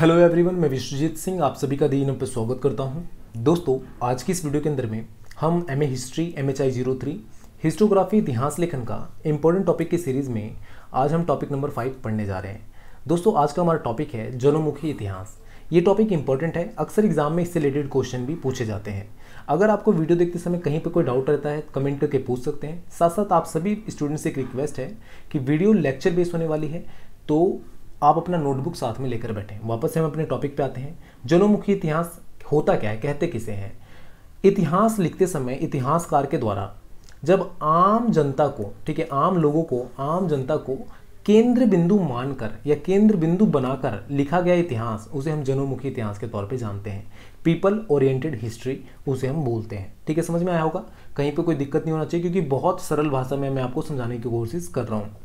hello everyone मैं विश्वजीत सिंह आप सभी का दिन पर स्वागत करता हूं दोस्तों आज की इस वीडियो के अंदर में हम M A history M H I zero three historiography इतिहास लेखन का इम्पोर्टेंट टॉपिक की सीरीज़ में आज हम टॉपिक नंबर फाइव पढ़ने जा रहे हैं दोस्तों आज का हमारा टॉपिक है जनोमुखी इतिहास ये टॉपिक इंपॉर्टेंट है अक्सर एग्जाम में इससे रिलेटेड क्वेश्चन भी पूछे जाते हैं अगर आपको वीडियो देखते समय कहीं पर कोई डाउट रहता है कमेंट करके पूछ सकते हैं साथ साथ आप सभी स्टूडेंट्स से एक रिक्वेस्ट है कि वीडियो लेक्चर बेस्ड होने वाली है तो आप अपना नोटबुक साथ में लेकर बैठें वापस हम अपने टॉपिक पे आते हैं जनोमुखी इतिहास होता क्या है कहते किसे हैं इतिहास लिखते समय इतिहासकार के द्वारा जब आम जनता को ठीक है आम लोगों को आम जनता को केंद्र बिंदु मानकर या केंद्र बिंदु बनाकर लिखा गया इतिहास उसे हम जनोमुखी इतिहास के तौर पे जानते हैं पीपल ओरिएंटेड हिस्ट्री उसे हम बोलते हैं ठीक है समझ में आया होगा कहीं पे कोई दिक्कत नहीं होना चाहिए क्योंकि बहुत सरल भाषा में मैं आपको समझाने की कोशिश कर रहा हूँ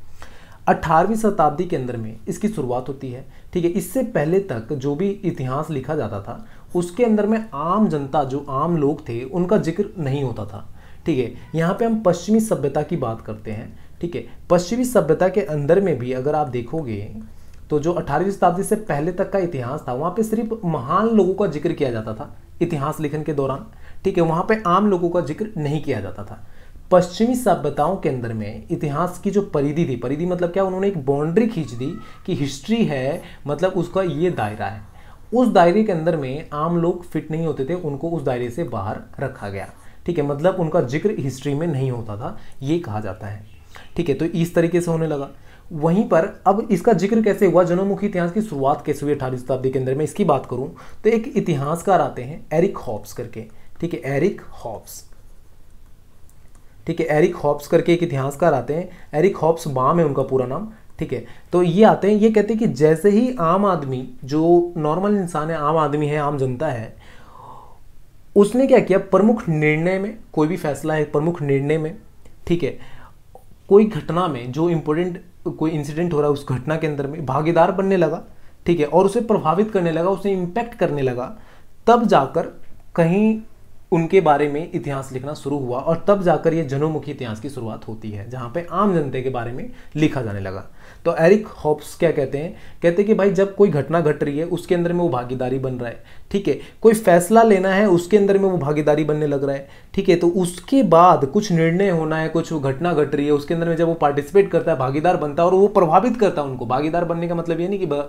अठारहवीं शताब्दी के अंदर में इसकी शुरुआत होती है ठीक है इससे पहले तक जो भी इतिहास लिखा जाता था उसके अंदर में आम जनता जो आम लोग थे उनका जिक्र नहीं होता था ठीक है यहाँ पे हम पश्चिमी सभ्यता की बात करते हैं ठीक है पश्चिमी सभ्यता के अंदर में भी अगर आप देखोगे तो जो अठारहवीं शताब्दी से पहले तक का इतिहास था वहाँ पे सिर्फ महान लोगों का जिक्र किया जाता था इतिहास लिखन के दौरान ठीक है वहाँ पे आम लोगों का जिक्र नहीं किया जाता था पश्चिमी सभ्यताओं के अंदर में इतिहास की जो परिधि थी परिधि मतलब क्या उन्होंने एक बाउंड्री खींच दी कि हिस्ट्री है मतलब उसका ये दायरा है उस दायरे के अंदर में आम लोग फिट नहीं होते थे उनको उस दायरे से बाहर रखा गया ठीक है मतलब उनका जिक्र हिस्ट्री में नहीं होता था ये कहा जाता है ठीक है तो इस तरीके से होने लगा वहीं पर अब इसका जिक्र कैसे हुआ जनोमुखी इतिहास की शुरुआत कैसे हुई अठारह शताब्दी के अंदर में इसकी बात करूं तो एक इतिहासकार आते हैं एरिक हॉब्स करके ठीक है एरिक हॉब्स ठीक है एरिक हॉप्स करके एक इतिहासकार आते हैं एरिक हॉप्स बाम है उनका पूरा नाम ठीक है तो ये आते हैं ये कहते हैं कि जैसे ही आम आदमी जो नॉर्मल इंसान है आम आदमी है आम जनता है उसने क्या किया प्रमुख निर्णय में कोई भी फैसला है प्रमुख निर्णय में ठीक है कोई घटना में जो इम्पोर्टेंट कोई इंसिडेंट हो रहा है उस घटना के अंदर में भागीदार बनने लगा ठीक है और उसे प्रभावित करने लगा उसे इम्पैक्ट करने लगा तब जाकर कहीं उनके बारे में इतिहास लिखना शुरू हुआ और तब जाकर ये जनोमुखी इतिहास की शुरुआत होती है जहाँ पे आम जनता के बारे में लिखा जाने लगा तो एरिक हॉप्स क्या कहते हैं कहते हैं कि भाई जब कोई घटना घट रही है उसके अंदर में वो भागीदारी बन रहा है ठीक है कोई फैसला लेना है उसके अंदर में वो भागीदारी बनने लग रहा है ठीक है तो उसके बाद कुछ निर्णय होना है कुछ घटना घट रही है उसके अंदर में जब वो पार्टिसिपेट करता है भागीदार बनता है और वो प्रभावित करता है उनको भागीदार बनने का मतलब ये नहीं कि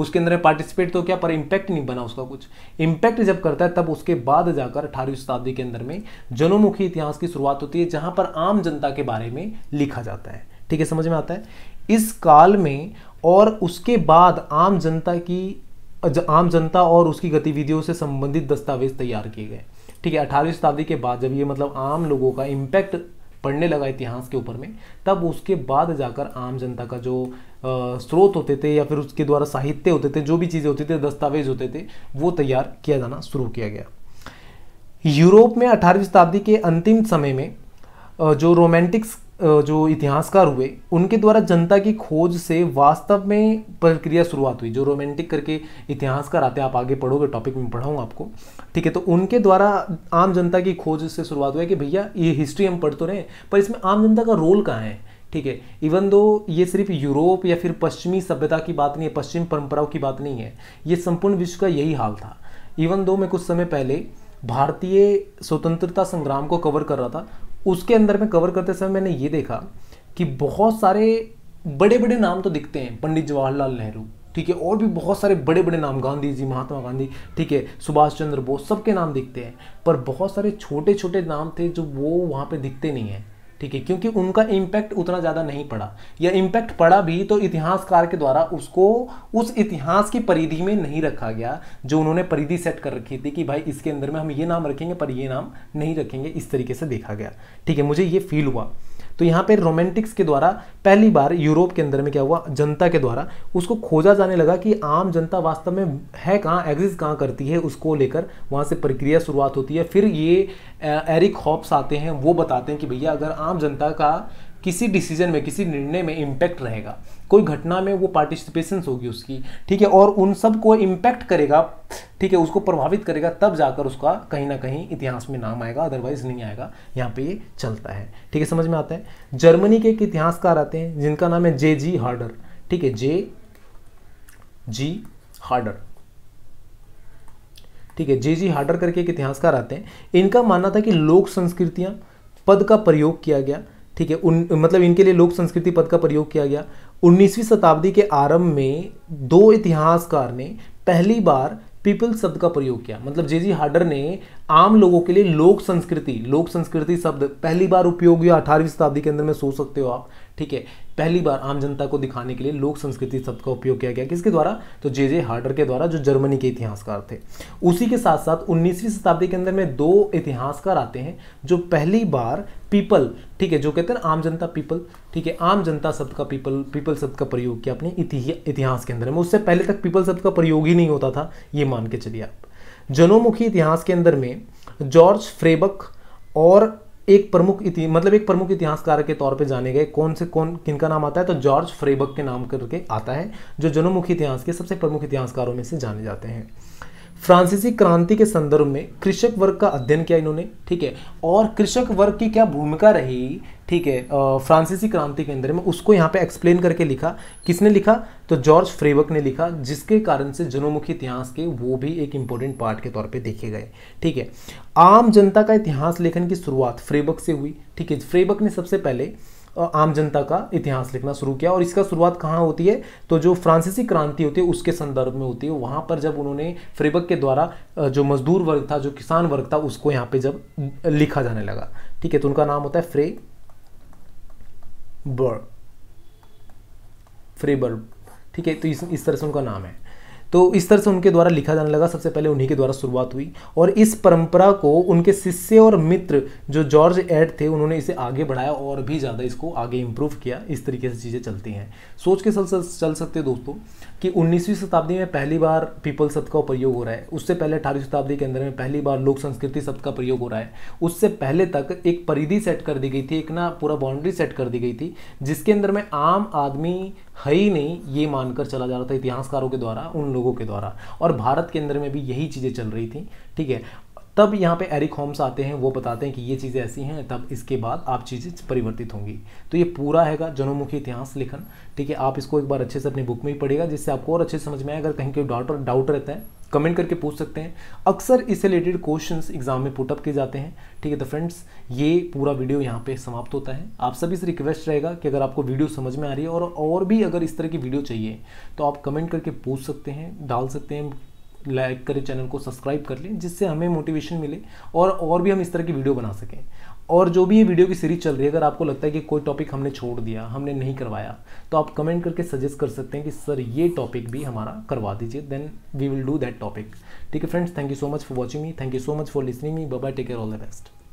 उसके अंदर पार्टिसिपेट तो क्या पर इम्पैक्ट नहीं बना उसका कुछ इम्पैक्ट जब करता है तब उसके बाद जाकर अठारहवीं शताब्दी के अंदर में जनोमुखी इतिहास की शुरुआत होती है जहाँ पर आम जनता के बारे में लिखा जाता है ठीक है समझ में आता है इस काल में और उसके बाद आम जनता की आम जनता और उसकी गतिविधियों से संबंधित दस्तावेज तैयार किए गए ठीक है अठारहवीं शताब्दी के बाद जब ये मतलब आम लोगों का इम्पैक्ट पढ़ने लगा इतिहास के ऊपर में तब उसके बाद जाकर आम जनता का जो आ, स्रोत होते थे या फिर उसके द्वारा साहित्य होते थे जो भी चीज़ें होती थी दस्तावेज होते थे वो तैयार किया जाना शुरू किया गया यूरोप में अठारहवीं शताब्दी के अंतिम समय में जो रोमांटिक्स जो इतिहासकार हुए उनके द्वारा जनता की खोज से वास्तव में प्रक्रिया शुरुआत हुई जो रोमांटिक करके इतिहासकार आते हैं आप आगे पढ़ोगे टॉपिक में पढ़ाऊँ आपको ठीक है तो उनके द्वारा आम जनता की खोज से शुरुआत हुआ कि भैया ये हिस्ट्री हम पढ़ तो रहे पर इसमें आम जनता का रोल कहाँ है ठीक है इवन दो ये सिर्फ यूरोप या फिर पश्चिमी सभ्यता की बात नहीं है पश्चिम परंपराओं की बात नहीं है ये संपूर्ण विश्व का यही हाल था इवन दो मैं कुछ समय पहले भारतीय स्वतंत्रता संग्राम को कवर कर रहा था उसके अंदर में कवर करते समय मैंने ये देखा कि बहुत सारे बड़े बड़े नाम तो दिखते हैं पंडित जवाहरलाल नेहरू ठीक है और भी बहुत सारे बड़े बड़े नाम गांधी जी महात्मा गांधी ठीक है सुभाष चंद्र बोस सबके नाम दिखते हैं पर बहुत सारे छोटे छोटे नाम थे जो वो वहाँ पे दिखते नहीं हैं ठीक है क्योंकि उनका इम्पैक्ट उतना ज़्यादा नहीं पड़ा या इम्पैक्ट पड़ा भी तो इतिहासकार के द्वारा उसको उस इतिहास की परिधि में नहीं रखा गया जो उन्होंने परिधि सेट कर रखी थी कि भाई इसके अंदर में हम ये नाम रखेंगे पर ये नाम नहीं रखेंगे इस तरीके से देखा गया ठीक है मुझे ये फील हुआ तो यहाँ पे रोमांटिक्स के द्वारा पहली बार यूरोप के अंदर में क्या हुआ जनता के द्वारा उसको खोजा जाने लगा कि आम जनता वास्तव में है कहाँ एग्जिस्ट कहाँ करती है उसको लेकर वहाँ से प्रक्रिया शुरुआत होती है फिर ये एरिक हॉप्स आते हैं वो बताते हैं कि भैया अगर आम जनता का किसी डिसीजन में किसी निर्णय में इम्पैक्ट रहेगा कोई घटना में वो पार्टिसिपेशन होगी उसकी ठीक है और उन सब को इम्पैक्ट करेगा ठीक है उसको प्रभावित करेगा तब जाकर उसका कहीं ना कहीं इतिहास में नाम आएगा अदरवाइज नहीं आएगा यहाँ पे ये चलता है ठीक है समझ में आता है जर्मनी के एक इतिहासकार आते हैं जिनका नाम है जे जी हार्डर ठीक है जे जी हार्डर ठीक है जे जी हार्डर करके एक इतिहासकार आते हैं इनका मानना था कि लोक संस्कृतियाँ पद का प्रयोग किया गया ठीक है उन मतलब इनके लिए लोक संस्कृति पद का प्रयोग किया गया 19वीं शताब्दी के आरंभ में दो इतिहासकार ने पहली बार पीपल शब्द का प्रयोग किया मतलब जे जी हार्डर ने आम लोगों के लिए लोक संस्कृति लोक संस्कृति शब्द पहली बार उपयोग हुआ अठारहवीं शताब्दी के अंदर में सोच सकते हो आप ठीक है पहली बार आम जनता को दिखाने के लिए लोक संस्कृति शब्द का उपयोग किया गया किसके द्वारा तो जे जे हार्डर के द्वारा जो जर्मनी के इतिहासकार थे उसी के साथ साथ 19वीं शताब्दी के अंदर में दो इतिहासकार आते हैं जो पहली बार पीपल ठीक है जो कहते हैं आम जनता पीपल ठीक है आम जनता शब्द का पीपल पीपल शब्द का प्रयोग किया अपने इतिहास के अंदर में उससे पहले तक पीपल शब्द का प्रयोग ही नहीं होता था ये मान के चलिए आप जनोमुखी इतिहास के अंदर में जॉर्ज फ्रेबक और एक प्रमुख इति मतलब एक प्रमुख इतिहासकार के तौर पे जाने गए कौन से कौन किन का नाम आता है तो जॉर्ज फ्रेबक के नाम करके आता है जो जनमुखी इतिहास के सबसे प्रमुख इतिहासकारों में से जाने जाते हैं फ्रांसीसी क्रांति के संदर्भ में कृषक वर्ग का अध्ययन किया इन्होंने ठीक है और कृषक वर्ग की क्या भूमिका रही ठीक है फ्रांसीसी क्रांति के अंदर में उसको यहाँ पे एक्सप्लेन करके लिखा किसने लिखा तो जॉर्ज फ्रेवक ने लिखा जिसके कारण से जनोमुखी इतिहास के वो भी एक इम्पोर्टेंट पार्ट के तौर पे देखे गए ठीक है आम जनता का इतिहास लेखन की शुरुआत फ्रेबक से हुई ठीक है फ्रेबक ने सबसे पहले आम जनता का इतिहास लिखना शुरू किया और इसका शुरुआत कहाँ होती है तो जो फ्रांसीसी क्रांति होती है उसके संदर्भ में होती है वहाँ पर जब उन्होंने फ्रेबक के द्वारा जो मजदूर वर्ग था जो किसान वर्ग था उसको यहाँ पे जब लिखा जाने लगा ठीक है तो उनका नाम होता है फ्रे बर्ग फ्रेबर्ग ठीक है तो इस इस तरह से उनका नाम है तो इस तरह से उनके द्वारा लिखा जाने लगा सबसे पहले उन्हीं के द्वारा शुरुआत हुई और इस परंपरा को उनके शिष्य और मित्र जो जॉर्ज एड थे उन्होंने इसे आगे बढ़ाया और भी ज़्यादा इसको आगे इम्प्रूव किया इस तरीके से चीज़ें चलती हैं सोच के चल चल सकते दोस्तों कि 19वीं शताब्दी में पहली बार पीपल शब्द का प्रयोग हो रहा है उससे पहले अठारहवीं शताब्दी के अंदर में पहली बार लोक संस्कृति शब्द का प्रयोग हो रहा है उससे पहले तक एक परिधि सेट कर दी गई थी एक ना पूरा बाउंड्री सेट कर दी गई थी जिसके अंदर में आम आदमी है ही नहीं ये मानकर चला जा रहा था इतिहासकारों के द्वारा उन लोगों लोगों के द्वारा और भारत के अंदर में भी यही चीज़ें चल रही थी ठीक है तब यहाँ पे एरिक होम्स आते हैं वो बताते हैं कि ये चीज़ें ऐसी हैं तब इसके बाद आप चीज़ें परिवर्तित होंगी तो ये पूरा हैगा जनोमुखी इतिहास लिखन ठीक है आप इसको एक बार अच्छे से अपनी बुक में ही पढ़ेगा जिससे आपको और अच्छे समझ में आए अगर कहीं कोई डाउट डाउट रहता है कमेंट करके पूछ सकते हैं अक्सर इससे रिलेटेड क्वेश्चन एग्जाम में पुटअप किए जाते हैं ठीक है तो फ्रेंड्स ये पूरा वीडियो यहाँ पे समाप्त होता है आप सभी से रिक्वेस्ट रहेगा कि अगर आपको वीडियो समझ में आ रही है और और भी अगर इस तरह की वीडियो चाहिए तो आप कमेंट करके पूछ सकते हैं डाल सकते हैं लाइक करें चैनल को सब्सक्राइब कर लें जिससे हमें मोटिवेशन मिले और और भी हम इस तरह की वीडियो बना सकें और जो भी ये वीडियो की सीरीज चल रही है अगर आपको लगता है कि कोई टॉपिक हमने छोड़ दिया हमने नहीं करवाया तो आप कमेंट करके सजेस्ट कर सकते हैं कि सर ये टॉपिक भी हमारा करवा दीजिए then we will do that topic ठीक है friends thank you so much for watching me thank you so much for listening me bye take care all the best